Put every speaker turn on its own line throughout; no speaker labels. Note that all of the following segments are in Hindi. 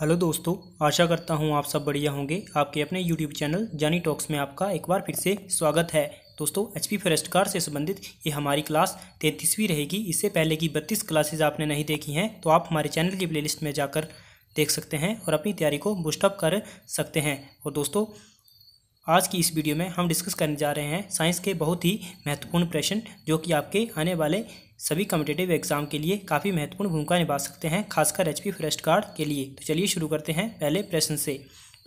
हेलो दोस्तों आशा करता हूँ आप सब बढ़िया होंगे आपके अपने यूट्यूब चैनल जानी टॉक्स में आपका एक बार फिर से स्वागत है दोस्तों एच पी फॉरेस्ट कार से संबंधित ये हमारी क्लास तैंतीसवीं रहेगी इससे पहले की बत्तीस क्लासेज आपने नहीं देखी हैं तो आप हमारे चैनल की प्ले में जाकर देख सकते हैं और अपनी तैयारी को बुस्टअप कर सकते हैं और दोस्तों आज की इस वीडियो में हम डिस्कस करने जा रहे हैं साइंस के बहुत ही महत्वपूर्ण प्रश्न जो कि आपके आने वाले सभी कम्पिटेटिव एग्जाम के लिए काफ़ी महत्वपूर्ण भूमिका निभा सकते हैं खासकर एच पी फ्रेस्ट कार्ड के लिए तो चलिए शुरू करते हैं पहले प्रश्न से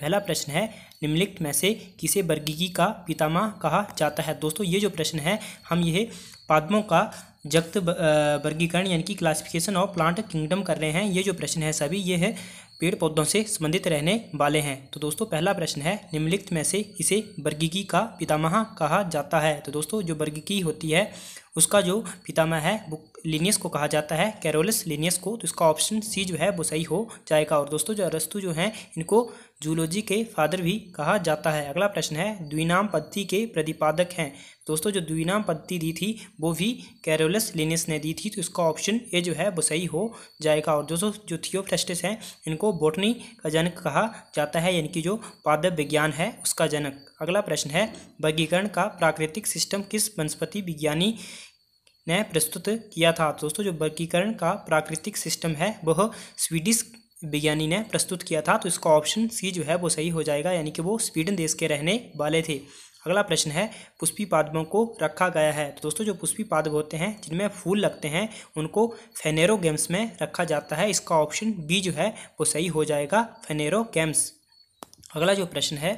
पहला प्रश्न है निम्नलिखित में से किसे वर्गीकी का पितामह कहा जाता है दोस्तों ये जो प्रश्न है हम यह पादमों का जगत वर्गीकरण यानी कि क्लासिफिकेशन ऑफ प्लांट किंगडम कर रहे हैं ये जो प्रश्न है सभी ये है पेड़ पौधों से संबंधित रहने वाले हैं तो दोस्तों पहला प्रश्न है निम्नलिखित में से इसे बर्गिकी का पितामह कहा जाता है तो दोस्तों जो बर्गिकी होती है उसका जो पितामह है वो लीनियस को कहा जाता है कैरोलस लिनियस को तो इसका ऑप्शन सी जो है वो सही हो जाएगा और दोस्तों जो अरस्तु जो हैं इनको जूलॉजी के फादर भी कहा जाता है अगला प्रश्न है द्विनाम पद्धति के प्रतिपादक हैं दोस्तों जो द्विनाम पद्धति दी थी वो भी कैरोलस लिनियस ने दी थी तो इसका ऑप्शन ए जो है वो सही हो जाएगा और दोस्तों जो थियोफ्रेस्टिस हैं इनको बोटनी का जनक कहा जाता है यानी कि जो पादप विज्ञान है उसका जनक अगला प्रश्न है वर्गीकरण का प्राकृतिक सिस्टम किस वनस्पति विज्ञानी ने प्रस्तुत किया था दोस्तों जो वर्गीकरण का प्राकृतिक सिस्टम है वह स्वीडिश विज्ञानी ने प्रस्तुत किया था तो इसका ऑप्शन सी जो है वो सही हो जाएगा यानी कि वो स्वीडन देश के रहने वाले थे अगला प्रश्न है पुष्पी पादपों को रखा गया है तो दोस्तों जो पुष्पी पादप होते हैं जिनमें फूल लगते हैं उनको फेनेरो गेम्स में रखा जाता है इसका ऑप्शन बी जो है वो सही हो जाएगा फेनेरो गेम्स अगला जो प्रश्न है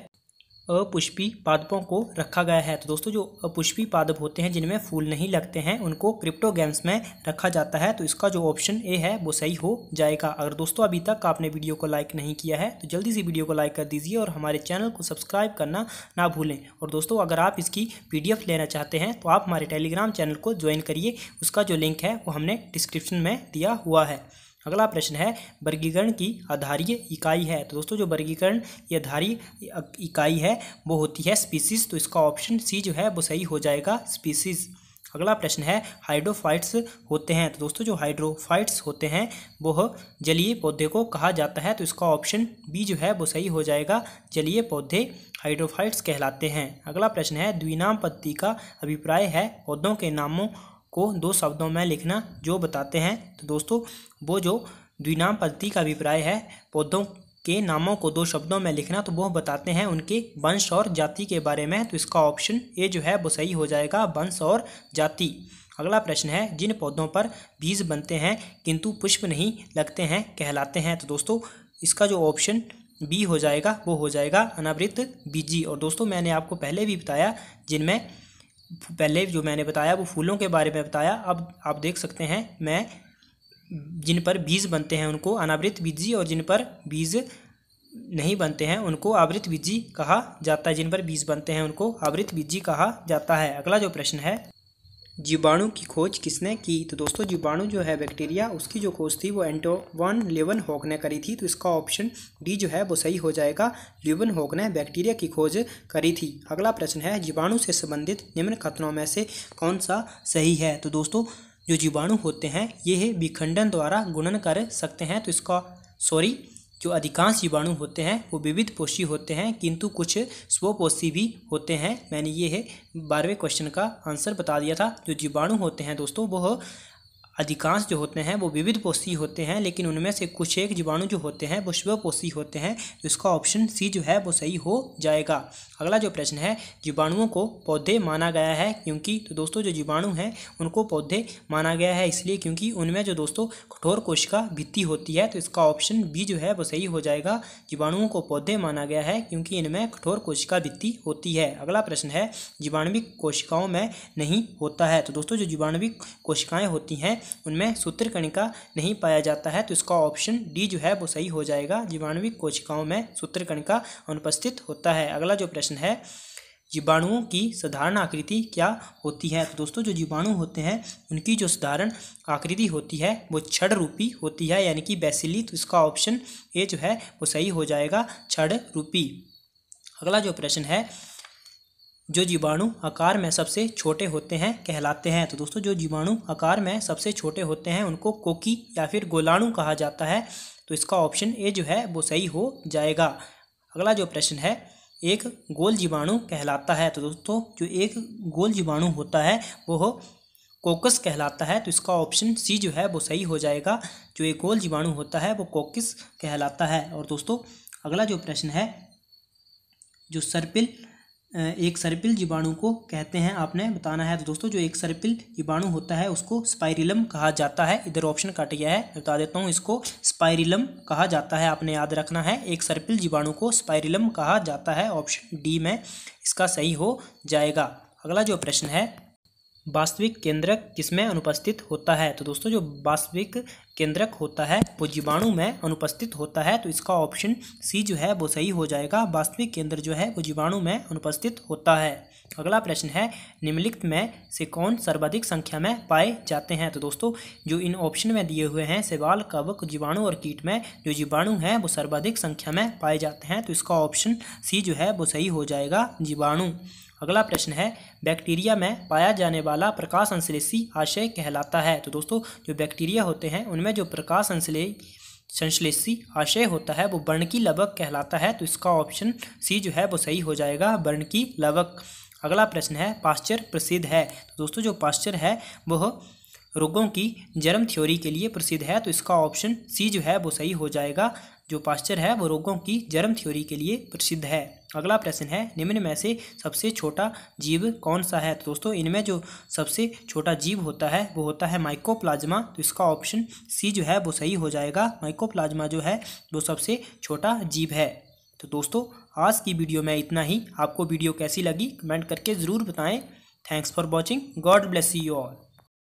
अपुष्पी पादपों को रखा गया है तो दोस्तों जो अपुष्पी पादप होते हैं जिनमें फूल नहीं लगते हैं उनको क्रिप्टोगेम्स में रखा जाता है तो इसका जो ऑप्शन ए है वो सही हो जाएगा अगर दोस्तों अभी तक आपने वीडियो को लाइक नहीं किया है तो जल्दी से वीडियो को लाइक कर दीजिए और हमारे चैनल को सब्सक्राइब करना ना भूलें और दोस्तों अगर आप इसकी पी लेना चाहते हैं तो आप हमारे टेलीग्राम चैनल को ज्वाइन करिए उसका जो लिंक है वो हमने डिस्क्रिप्शन में दिया हुआ है अगला प्रश्न है वर्गीकरण की आधारीय इकाई है तो दोस्तों जो वर्गीकरण की आधारीय इकाई है वो होती है स्पीसीज तो इसका ऑप्शन सी जो है वो सही हो जाएगा स्पीसीज अगला प्रश्न है हाइड्रोफाइट्स होते हैं तो दोस्तों जो हाइड्रोफाइट्स होते हैं वो जलीय पौधे को कहा जाता है तो इसका ऑप्शन बी जो है वो सही हो जाएगा जलीय पौधे हाइड्रोफाइट्स कहलाते हैं अगला प्रश्न है द्विनाम पद्धति का अभिप्राय है पौधों के नामों को दो शब्दों में लिखना जो बताते हैं तो दोस्तों वो जो द्विनाम पद्धति का अभिप्राय है पौधों के नामों को दो शब्दों में लिखना तो वह बताते हैं उनके वंश और जाति के बारे में तो इसका ऑप्शन ए जो है वो सही हो जाएगा वंश और जाति अगला प्रश्न है जिन पौधों पर बीज बनते हैं किंतु पुष्प नहीं लगते हैं कहलाते हैं तो दोस्तों इसका जो ऑप्शन बी हो जाएगा वो हो जाएगा अनावृत बीजी और दोस्तों मैंने आपको पहले भी बताया जिनमें पहले जो मैंने बताया वो फूलों के बारे में बताया अब आप देख सकते हैं मैं जिन पर बीज बनते हैं उनको अनावृत बीजी और जिन पर बीज नहीं बनते हैं उनको आवृत बीजी कहा जाता है जिन पर बीज बनते हैं उनको आवृत बीजी कहा जाता है अगला जो प्रश्न है जीवाणु की खोज किसने की तो दोस्तों जीवाणु जो है बैक्टीरिया उसकी जो खोज थी वो एंटो वन लेवन हॉक ने करी थी तो इसका ऑप्शन डी जो है वो सही हो जाएगा लेवन हॉक ने बैक्टीरिया की खोज करी थी अगला प्रश्न है जीवाणु से संबंधित निम्न कथनों में से कौन सा सही है तो दोस्तों जो जीवाणु होते हैं ये विखंडन द्वारा गुणन कर सकते हैं तो इसका सॉरी जो अधिकांश जीवाणु होते हैं वो विविध पोषी होते हैं किंतु कुछ स्वपोषी भी होते हैं मैंने ये है बारहवें क्वेश्चन का आंसर बता दिया था जो जीवाणु होते हैं दोस्तों वह अधिकांश जो होते हैं वो विविध पोषी होते हैं लेकिन उनमें से कुछ एक जीवाणु जो होते हैं वो पोषी होते हैं जिसका ऑप्शन सी जो है वो सही हो जाएगा अगला जो प्रश्न है जीवाणुओं को पौधे माना गया है क्योंकि तो दोस्तों जो जीवाणु हैं उनको पौधे माना गया है इसलिए क्योंकि उनमें जो दोस्तों कठोर कोशिका भित्ति होती है तो इसका ऑप्शन बी जो है वो सही हो जाएगा जीवाणुओं को पौधे माना गया है क्योंकि इनमें कठोर कोशिका भित्ति होती है अगला प्रश्न है जीवाणविक कोशिकाओं में नहीं होता है तो दोस्तों जो जीवाणविक कोशिकाएँ होती हैं उनमें सूत्रकणिका नहीं पाया जाता है तो इसका ऑप्शन डी जो है वो सही हो जाएगा जीवाणुविक कोशिकाओं में सूत्रकणिका अनुपस्थित होता है अगला जो प्रश्न है जीवाणुओं की साधारण आकृति क्या होती है तो दोस्तों जो जीवाणु होते हैं उनकी जो साधारण आकृति होती है वो छड़ रूपी होती है यानी कि बैसिली तो इसका ऑप्शन ए जो है वो सही हो जाएगा छड़ रूपी अगला जो प्रश्न है जो जीवाणु आकार में सबसे छोटे होते हैं कहलाते हैं तो दोस्तों जो जीवाणु आकार में सबसे छोटे होते हैं उनको कोकी या फिर गोलाणु कहा जाता है तो इसका ऑप्शन ए जो है वो सही हो जाएगा अगला जो प्रश्न है एक गोल जीवाणु कहलाता है तो दोस्तों जो एक गोल जीवाणु होता है वो हो कोकस कहलाता है तो इसका ऑप्शन सी जो है वो सही हो जाएगा जो एक गोल जीवाणु होता है वो कोकिस कहलाता है और दोस्तों अगला जो प्रश्न है जो सर्पिल एक सर्पिल जीवाणु को कहते हैं आपने बताना है तो दोस्तों जो एक सर्पिल जीवाणु होता है उसको स्पाइरिलम कहा जाता है इधर ऑप्शन कट गया है बता देता हूँ इसको स्पाइरिलम कहा जाता है आपने याद रखना है एक सर्पिल जीवाणु को स्पाइरिलम कहा जाता है ऑप्शन डी में इसका सही हो जाएगा अगला जो प्रश्न है वास्तविक केंद्रक किसमें अनुपस्थित होता है तो दोस्तों जो वास्तविक केंद्रक होता है वो जीवाणु में अनुपस्थित होता है तो इसका ऑप्शन सी जो है वो सही हो जाएगा वास्तविक केंद्र जो है वो जीवाणु में अनुपस्थित होता है अगला प्रश्न है निम्नलिखित में से कौन सर्वाधिक संख्या में पाए जाते हैं तो दोस्तों जो इन ऑप्शन में दिए हुए हैं सेवाल कवक जीवाणु और कीट में जो जीवाणु हैं वो सर्वाधिक संख्या में पाए जाते हैं तो इसका ऑप्शन सी जो है वो सही हो जाएगा जीवाणु अगला प्रश्न है बैक्टीरिया में पाया जाने वाला प्रकाश संश्लेषी आशय कहलाता है तो दोस्तों जो बैक्टीरिया होते हैं उनमें में जो प्रकाश संश्ले संश्लेषी आशय होता है वो वर्ण की लवक कहलाता है तो इसका ऑप्शन सी जो है वो सही हो जाएगा वर्ण की लवक अगला प्रश्न है पाश्चर प्रसिद्ध है तो दोस्तों जो पाश्चर है वह रोगों की जर्म थ्योरी के लिए प्रसिद्ध है तो इसका ऑप्शन सी जो है वो सही हो जाएगा जो पास्चर है वो रोगों की जर्म थ्योरी के लिए प्रसिद्ध है अगला प्रश्न है निम्न में से सबसे छोटा जीव कौन सा है तो दोस्तों इनमें जो सबसे छोटा जीव होता है वो होता है माइकोप्लाज्मा तो इसका ऑप्शन सी जो है वो सही हो जाएगा माइकोप्लाज्मा जो है वो सबसे छोटा जीव है तो दोस्तों आज की वीडियो में इतना ही आपको वीडियो कैसी लगी कमेंट करके ज़रूर बताएँ thanks for watching God bless you all